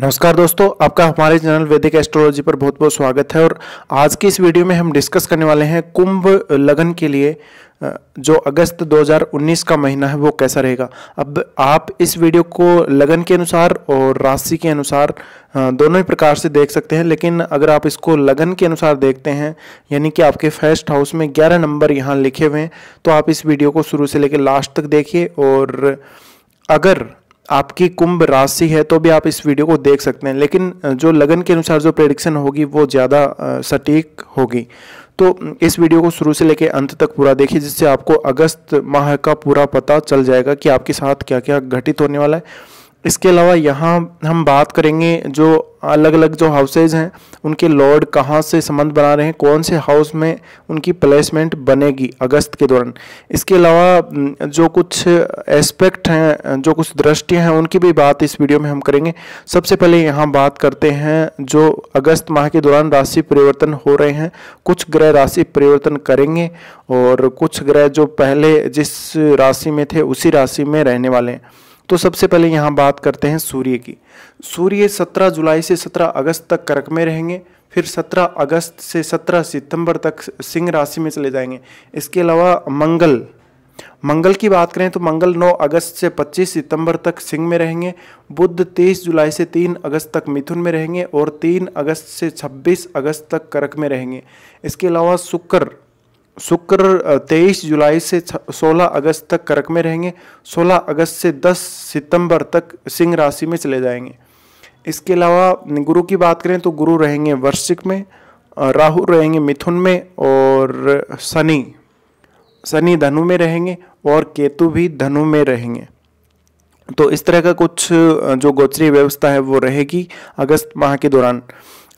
नमस्कार दोस्तों आपका हमारे चैनल वैदिक एस्ट्रोलॉजी पर बहुत बहुत स्वागत है और आज की इस वीडियो में हम डिस्कस करने वाले हैं कुंभ लगन के लिए जो अगस्त 2019 का महीना है वो कैसा रहेगा अब आप इस वीडियो को लगन के अनुसार और राशि के अनुसार दोनों ही प्रकार से देख सकते हैं लेकिन अगर आप इसको लगन के अनुसार देखते हैं यानी कि आपके फर्स्ट हाउस में ग्यारह नंबर यहाँ लिखे हुए हैं तो आप इस वीडियो को शुरू से लेकर लास्ट तक देखिए और अगर आपकी कुंभ राशि है तो भी आप इस वीडियो को देख सकते हैं लेकिन जो लगन के अनुसार जो प्रेडिक्शन होगी वो ज़्यादा सटीक होगी तो इस वीडियो को शुरू से लेकर अंत तक पूरा देखिए जिससे आपको अगस्त माह का पूरा पता चल जाएगा कि आपके साथ क्या क्या घटित होने वाला है इसके अलावा यहाँ हम बात करेंगे जो अलग अलग जो हाउसेज हैं उनके लॉर्ड कहाँ से संबंध बना रहे हैं कौन से हाउस में उनकी प्लेसमेंट बनेगी अगस्त के दौरान इसके अलावा जो कुछ एस्पेक्ट हैं जो कुछ दृष्टियाँ हैं उनकी भी बात इस वीडियो में हम करेंगे सबसे पहले यहाँ बात करते हैं जो अगस्त माह के दौरान राशि परिवर्तन हो रहे हैं कुछ ग्रह राशि परिवर्तन करेंगे और कुछ ग्रह जो पहले जिस राशि में थे उसी राशि में रहने वाले हैं तो सबसे पहले यहाँ बात करते हैं सूर्य की सूर्य 17 जुलाई से 17 अगस्त तक कर्क में रहेंगे फिर 17 अगस्त से 17 सितंबर तक सिंह राशि में चले जाएंगे इसके अलावा मंगल मंगल की बात करें तो मंगल 9 अगस्त से 25 सितंबर तक सिंह में रहेंगे बुद्ध 23 जुलाई से 3 अगस्त तक मिथुन में रहेंगे और 3 अगस्त से 26 अगस्त तक कर्क में रहेंगे इसके अलावा शुक्र शुक्र तेईस जुलाई से 16 अगस्त तक करक में रहेंगे 16 अगस्त से 10 सितंबर तक सिंह राशि में चले जाएंगे इसके अलावा गुरु की बात करें तो गुरु रहेंगे वर्षिक में राहु रहेंगे मिथुन में और शनि शनि धनु में रहेंगे और केतु भी धनु में रहेंगे तो इस तरह का कुछ जो गोचरी व्यवस्था है वो रहेगी अगस्त माह के दौरान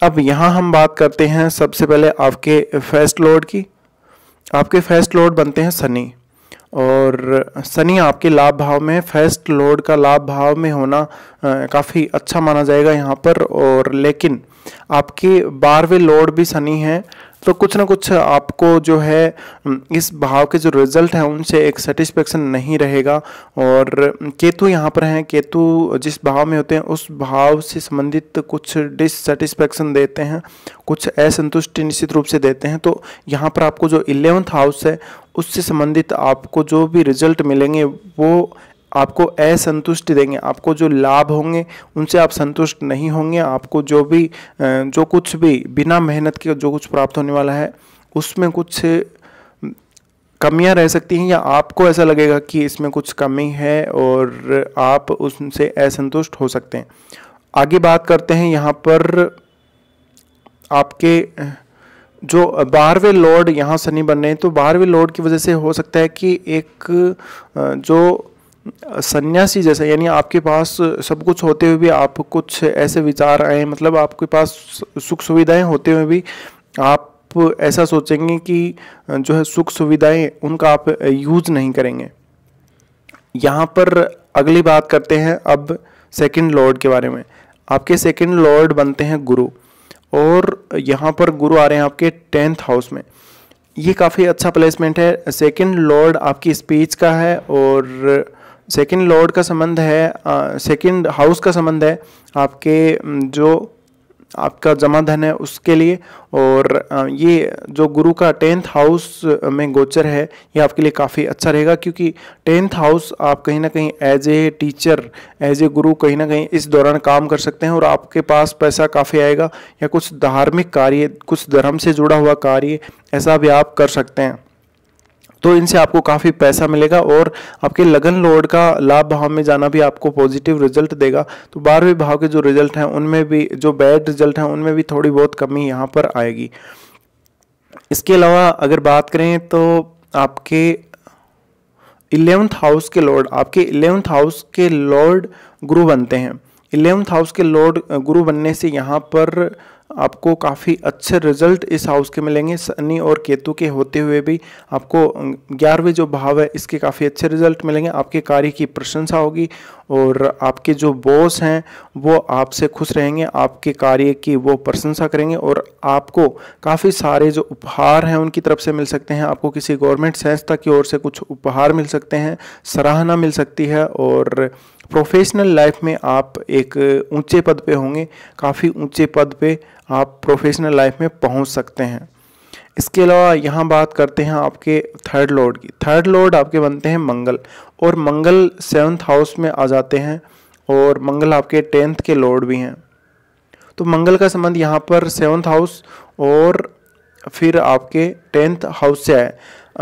अब यहाँ हम बात करते हैं सबसे पहले आपके फर्स्ट लॉर्ड की आपके फर्स्ट लॉर्ड बनते हैं शनि और शनि आपके लाभ भाव में फर्स्ट लॉर्ड का लाभ भाव में होना काफ़ी अच्छा माना जाएगा यहाँ पर और लेकिन आपके बारहवें लॉर्ड भी शनि हैं तो कुछ ना कुछ आपको जो है इस भाव के जो रिजल्ट हैं उनसे एक सेटिस्फेक्शन नहीं रहेगा और केतु यहाँ पर हैं केतु जिस भाव में होते हैं उस भाव से संबंधित कुछ डिससेटिस्फेक्शन देते हैं कुछ असंतुष्टि निश्चित रूप से देते हैं तो यहाँ पर आपको जो इलेवंथ हाउस है उससे संबंधित आपको जो भी रिजल्ट मिलेंगे वो आपको असंतुष्ट देंगे आपको जो लाभ होंगे उनसे आप संतुष्ट नहीं होंगे आपको जो भी जो कुछ भी बिना मेहनत के जो कुछ प्राप्त होने वाला है उसमें कुछ कमियां रह सकती हैं या आपको ऐसा लगेगा कि इसमें कुछ कमी है और आप उनसे असंतुष्ट हो सकते हैं आगे बात करते हैं यहाँ पर आपके जो बारहवें लॉर्ड यहाँ शनि बन रहे हैं तो बारहवें लॉर्ड की वजह से हो सकता है कि एक जो सन्यासी जैसा यानी आपके पास सब कुछ होते हुए भी आप कुछ ऐसे विचार आए मतलब आपके पास सुख सुविधाएं होते हुए भी आप ऐसा सोचेंगे कि जो है सुख सुविधाएं उनका आप यूज नहीं करेंगे यहाँ पर अगली बात करते हैं अब सेकंड लॉर्ड के बारे में आपके सेकंड लॉर्ड बनते हैं गुरु और यहाँ पर गुरु आ रहे हैं आपके टेंथ हाउस में ये काफ़ी अच्छा प्लेसमेंट है सेकंड लॉर्ड आपकी स्पीच का है और सेकंड लॉर्ड का संबंध है सेकंड हाउस का संबंध है आपके जो आपका जमा धन है उसके लिए और ये जो गुरु का टेंथ हाउस में गोचर है ये आपके लिए काफ़ी अच्छा रहेगा क्योंकि टेंथ हाउस आप कहीं ना कहीं as a teacher as a guru कहीं ना कहीं इस दौरान काम कर सकते हैं और आपके पास पैसा काफ़ी आएगा या कुछ धार्मिक कार्य कुछ धर्म से जुड़ा हुआ कार्य ऐसा भी आप कर सकते हैं तो इनसे आपको काफ़ी पैसा मिलेगा और आपके लगन लोड का लाभ भाव में जाना भी आपको पॉजिटिव रिजल्ट देगा तो बारहवें भाव के जो रिजल्ट हैं उनमें भी जो बैड रिजल्ट हैं उनमें भी थोड़ी बहुत कमी यहाँ पर आएगी इसके अलावा अगर बात करें तो आपके इलेवंथ हाउस के लॉर्ड आपके इलेवंथ हाउस के लॉर्ड गुरु बनते हैं इलेवंथ हाउस के लॉर्ड गुरु बनने से यहाँ पर आपको काफ़ी अच्छे रिजल्ट इस हाउस के मिलेंगे शनि और केतु के होते हुए भी आपको ग्यारहवें जो भाव है इसके काफ़ी अच्छे रिजल्ट मिलेंगे आपके कार्य की प्रशंसा होगी और आपके जो बॉस हैं वो आपसे खुश रहेंगे आपके कार्य की वो प्रशंसा करेंगे और आपको काफ़ी सारे जो उपहार हैं उनकी तरफ से मिल सकते हैं आपको किसी गवर्नमेंट संस्था की ओर से कुछ उपहार मिल सकते हैं सराहना मिल सकती है और प्रोफेशनल लाइफ में आप एक ऊंचे पद पे होंगे काफ़ी ऊंचे पद पे आप प्रोफेशनल लाइफ में पहुंच सकते हैं इसके अलावा यहाँ बात करते हैं आपके थर्ड लॉर्ड की थर्ड लॉर्ड आपके बनते हैं मंगल और मंगल सेवन्थ हाउस में आ जाते हैं और मंगल आपके टेंथ के लॉर्ड भी हैं तो मंगल का संबंध यहाँ पर सेवन्थ हाउस और फिर आपके टेंथ हाउस से आए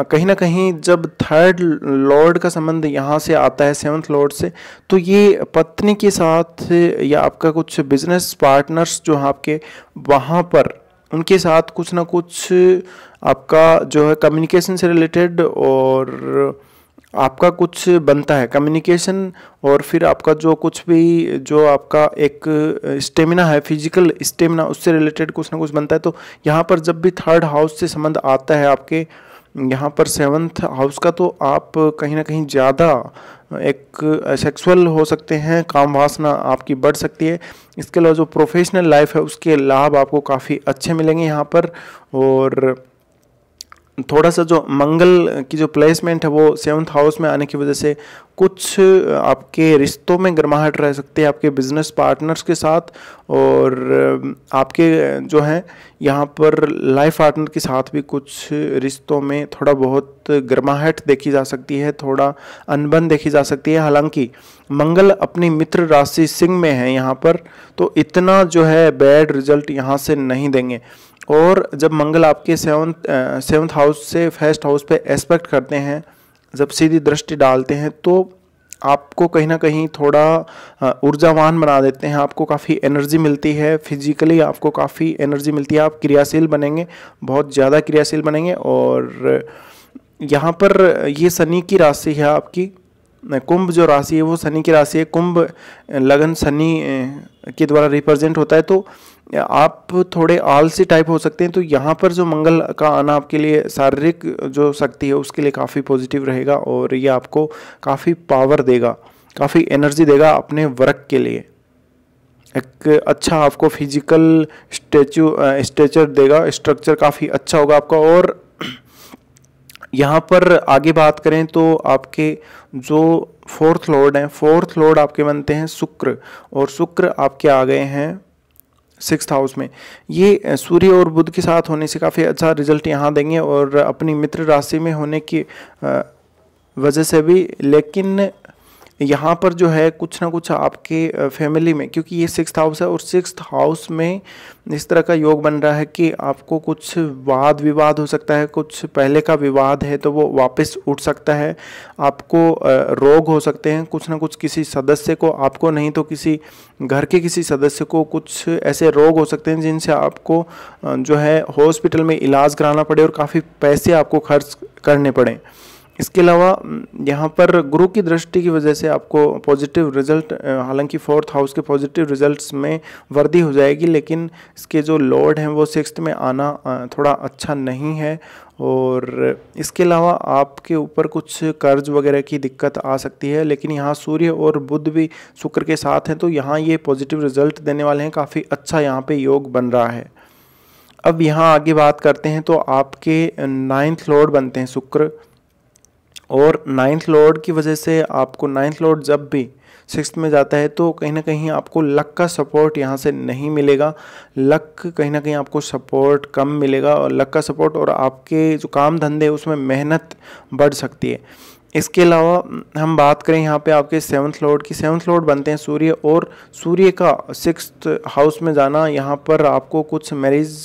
कहीं ना कहीं जब थर्ड लॉर्ड का संबंध यहाँ से आता है सेवन्थ लॉर्ड से तो ये पत्नी के साथ या आपका कुछ बिजनेस पार्टनर्स जो हैं आपके वहाँ पर उनके साथ कुछ ना कुछ आपका जो है कम्युनिकेशन से रिलेटेड और आपका कुछ बनता है कम्युनिकेशन और फिर आपका जो कुछ भी जो आपका एक स्टेमिना है फिजिकल स्टेमिना उससे रिलेटेड कुछ ना कुछ बनता है तो यहाँ पर जब भी थर्ड हाउस से संबंध आता है आपके यहाँ पर सेवन्थ हाउस का तो आप कहीं ना कहीं ज़्यादा एक सेक्सुअल हो सकते हैं काम वासना आपकी बढ़ सकती है इसके अलावा जो प्रोफेशनल लाइफ है उसके लाभ आपको काफ़ी अच्छे मिलेंगे यहाँ पर और थोड़ा सा जो मंगल की जो प्लेसमेंट है वो सेवन्थ हाउस में आने की वजह से कुछ आपके रिश्तों में गर्माहट रह सकती है आपके बिजनेस पार्टनर्स के साथ और आपके जो हैं यहाँ पर लाइफ पार्टनर के साथ भी कुछ रिश्तों में थोड़ा बहुत गर्माहट देखी जा सकती है थोड़ा अनबन देखी जा सकती है हालांकि मंगल अपनी मित्र राशि सिंह में है यहाँ पर तो इतना जो है बैड रिजल्ट यहाँ से नहीं देंगे और जब मंगल आपके सेवन्थ सेवन्थ हाउस से फर्स्ट हाउस पे एस्पेक्ट करते हैं जब सीधी दृष्टि डालते हैं तो आपको कहीं ना कहीं थोड़ा ऊर्जावान बना देते हैं आपको काफ़ी एनर्जी मिलती है फिजिकली आपको काफ़ी एनर्जी मिलती है आप क्रियाशील बनेंगे बहुत ज़्यादा क्रियाशील बनेंगे और यहाँ पर ये शनि की राशि है आपकी कुंभ जो राशि है वो शनि की राशि है कुंभ लगन शनि के द्वारा रिप्रेजेंट होता है तो आप थोड़े आलसी टाइप हो सकते हैं तो यहाँ पर जो मंगल का आना आपके लिए शारीरिक जो शक्ति है उसके लिए काफ़ी पॉजिटिव रहेगा और ये आपको काफ़ी पावर देगा काफ़ी एनर्जी देगा अपने वर्क के लिए एक अच्छा आपको फिजिकल स्टेचू स्ट्रेचर देगा स्ट्रक्चर काफ़ी अच्छा होगा आपका और यहाँ पर आगे बात करें तो आपके जो फोर्थ लॉर्ड हैं फोर्थ लॉर्ड आपके बनते हैं शुक्र और शुक्र आपके आ गए हैं सिक्स हाउस में ये सूर्य और बुध के साथ होने से काफ़ी अच्छा रिजल्ट यहाँ देंगे और अपनी मित्र राशि में होने की वजह से भी लेकिन यहाँ पर जो है कुछ ना कुछ आपके फैमिली में क्योंकि ये सिक्स हाउस है और सिक्स हाउस में इस तरह का योग बन रहा है कि आपको कुछ वाद विवाद हो सकता है कुछ पहले का विवाद है तो वो वापस उठ सकता है आपको रोग हो सकते हैं कुछ ना कुछ किसी सदस्य को आपको नहीं तो किसी घर के किसी सदस्य को कुछ ऐसे रोग हो सकते हैं जिनसे आपको जो है हॉस्पिटल में इलाज कराना पड़े और काफ़ी पैसे आपको खर्च करने पड़े इसके अलावा यहाँ पर गुरु की दृष्टि की वजह से आपको पॉजिटिव रिजल्ट हालांकि फोर्थ हाउस के पॉजिटिव रिजल्ट्स में वर्दी हो जाएगी लेकिन इसके जो लॉर्ड हैं वो सिक्स में आना थोड़ा अच्छा नहीं है और इसके अलावा आपके ऊपर कुछ कर्ज वगैरह की दिक्कत आ सकती है लेकिन यहाँ सूर्य और बुद्ध भी शुक्र के साथ हैं तो यहाँ ये पॉजिटिव रिजल्ट देने वाले हैं काफ़ी अच्छा यहाँ पर योग बन रहा है अब यहाँ आगे बात करते हैं तो आपके नाइन्थ लॉर्ड बनते हैं शुक्र और नाइन्थ लॉर्ड की वजह से आपको नाइन्थ लॉर्ड जब भी सिक्स में जाता है तो कहीं ना कहीं आपको लक का सपोर्ट यहाँ से नहीं मिलेगा लक कहीं ना कहीं आपको सपोर्ट कम मिलेगा और लक का सपोर्ट और आपके जो काम धंधे उसमें मेहनत बढ़ सकती है इसके अलावा हम्म, हम बात करें यहाँ पे आपके सेवन्थ लॉर्ड की सेवन्थ लॉर्ड बनते हैं सूर्य और सूर्य का सिक्स हाउस में जाना यहाँ पर आपको कुछ मैरिज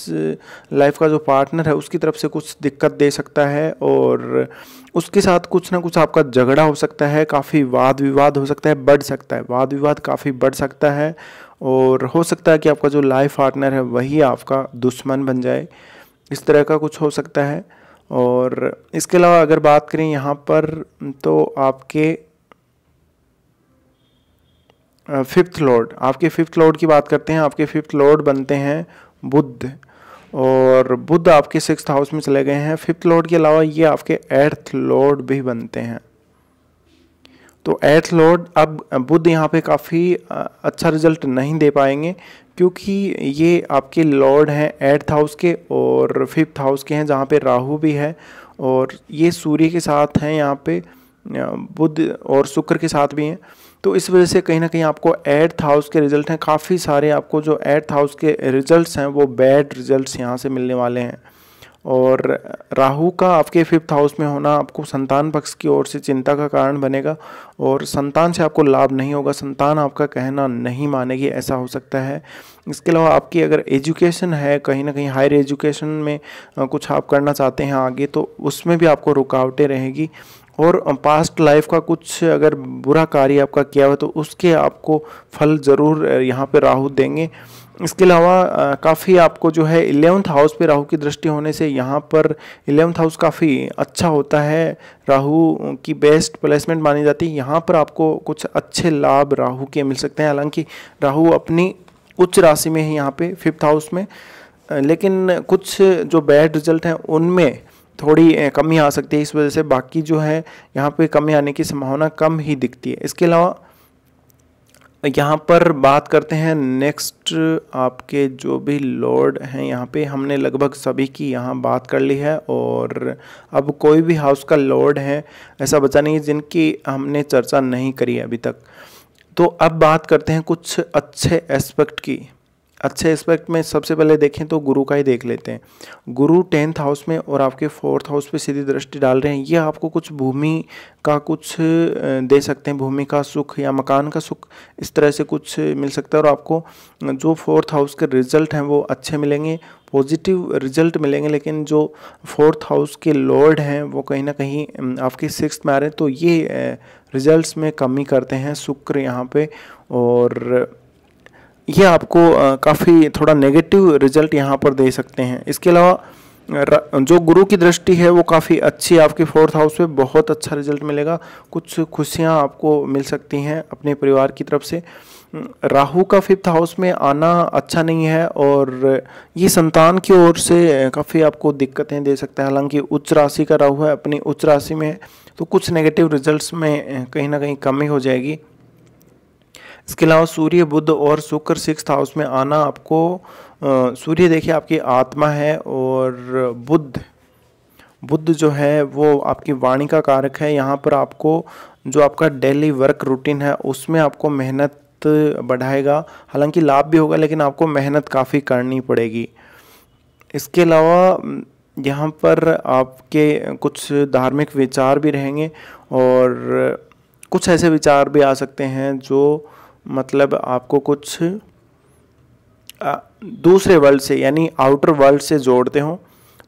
लाइफ का जो पार्टनर है उसकी तरफ से कुछ दिक्कत दे सकता है और उसके साथ कुछ ना कुछ आपका झगड़ा हो सकता है काफ़ी वाद विवाद हो सकता है बढ़ सकता है वाद विवाद काफ़ी बढ़ सकता है और हो सकता है कि आपका जो लाइफ पार्टनर है वही आपका दुश्मन बन जाए इस तरह का कुछ हो सकता है और इसके अलावा अगर बात करें यहाँ पर तो आपके फिफ्थ लॉर्ड आपके फिफ्थ लॉर्ड की बात करते हैं आपके फिफ्थ लॉर्ड बनते हैं बुद्ध और बुद्ध आपके सिक्स हाउस में चले गए हैं फिफ्थ लॉर्ड के अलावा ये आपके एर्थ लॉर्ड भी बनते हैं तो एर्थ लॉर्ड अब बुद्ध यहाँ पे काफ़ी अच्छा रिजल्ट नहीं दे पाएंगे क्योंकि ये आपके लॉर्ड हैं एर्थ हाउस के और फिफ्थ हाउस के हैं जहाँ पे राहु भी है और ये सूर्य के साथ हैं यहाँ पे बुद्ध और शुक्र के साथ भी हैं तो इस वजह से कहीं ना कहीं आपको एट्थ हाउस के रिजल्ट हैं काफ़ी सारे आपको जो एट्थ हाउस के रिजल्ट्स हैं वो बैड रिजल्ट्स यहाँ से मिलने वाले हैं और राहु का आपके फिफ्थ हाउस में होना आपको संतान पक्ष की ओर से चिंता का कारण बनेगा और संतान से आपको लाभ नहीं होगा संतान आपका कहना नहीं मानेगी ऐसा हो सकता है इसके अलावा आपकी अगर एजुकेशन है कहीं ना कहीं हायर एजुकेशन में कुछ आप करना चाहते हैं आगे तो उसमें भी आपको रुकावटें रहेगी और पास्ट लाइफ का कुछ अगर बुरा कार्य आपका किया हुआ तो उसके आपको फल ज़रूर यहाँ पे राहु देंगे इसके अलावा काफ़ी आपको जो है इलेवंथ हाउस पे राहु की दृष्टि होने से यहाँ पर इलेवंथ हाउस काफ़ी अच्छा होता है राहु की बेस्ट प्लेसमेंट मानी जाती है यहाँ पर आपको कुछ अच्छे लाभ राहु के मिल सकते हैं हालांकि राहु अपनी उच्च राशि में है यहाँ पे फिफ्थ हाउस में लेकिन कुछ जो बैड रिजल्ट हैं उनमें थोड़ी कमी आ सकती है इस वजह से बाकी जो है यहाँ पे कमी आने की संभावना कम ही दिखती है इसके अलावा यहाँ पर बात करते हैं नेक्स्ट आपके जो भी लोड हैं यहाँ पे हमने लगभग सभी की यहाँ बात कर ली है और अब कोई भी हाउस का लोड है ऐसा बचा नहीं है जिनकी हमने चर्चा नहीं करी अभी तक तो अब बात करते हैं कुछ अच्छे एस्पेक्ट की अच्छे एस्पेक्ट में सबसे पहले देखें तो गुरु का ही देख लेते हैं गुरु टेंथ हाउस में और आपके फोर्थ हाउस पे सीधी दृष्टि डाल रहे हैं ये आपको कुछ भूमि का कुछ दे सकते हैं भूमि का सुख या मकान का सुख इस तरह से कुछ मिल सकता है और आपको जो फोर्थ हाउस के रिजल्ट हैं वो अच्छे मिलेंगे पॉजिटिव रिजल्ट मिलेंगे लेकिन जो फोर्थ हाउस के लॉर्ड हैं वो कहीं ना कहीं आपके सिक्स में आ रहे हैं तो ये रिजल्ट्स में कमी करते हैं शुक्र यहाँ पे और ये आपको काफ़ी थोड़ा नेगेटिव रिजल्ट यहाँ पर दे सकते हैं इसके अलावा जो गुरु की दृष्टि है वो काफ़ी अच्छी आपके फोर्थ हाउस में बहुत अच्छा रिजल्ट मिलेगा कुछ खुशियाँ आपको मिल सकती हैं अपने परिवार की तरफ से राहु का फिफ्थ हाउस में आना अच्छा नहीं है और ये संतान की ओर से काफ़ी आपको दिक्कतें दे सकते हैं हालांकि उच्च राशि का राहु है अपनी उच्च राशि में है तो कुछ नेगेटिव रिजल्ट्स में कहीं ना कहीं कमी हो जाएगी इसके अलावा सूर्य बुद्ध और शुक्र सिक्स हाउस में आना आपको सूर्य देखिए आपकी आत्मा है और बुद्ध बुद्ध जो है वो आपकी वाणी का कारक है यहाँ पर आपको जो आपका डेली वर्क रूटीन है उसमें आपको मेहनत बढ़ाएगा हालांकि लाभ भी होगा लेकिन आपको मेहनत काफ़ी करनी पड़ेगी इसके अलावा यहाँ पर आपके कुछ धार्मिक विचार भी रहेंगे और कुछ ऐसे विचार भी आ सकते हैं जो मतलब आपको कुछ दूसरे वर्ल्ड से यानी आउटर वर्ल्ड से जोड़ते हों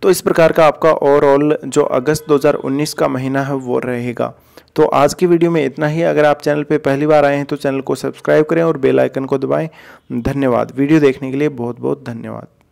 तो इस प्रकार का आपका ओवरऑल जो अगस्त 2019 का महीना है वो रहेगा तो आज की वीडियो में इतना ही अगर आप चैनल पे पहली बार आए हैं तो चैनल को सब्सक्राइब करें और बेल आइकन को दबाएं धन्यवाद वीडियो देखने के लिए बहुत बहुत धन्यवाद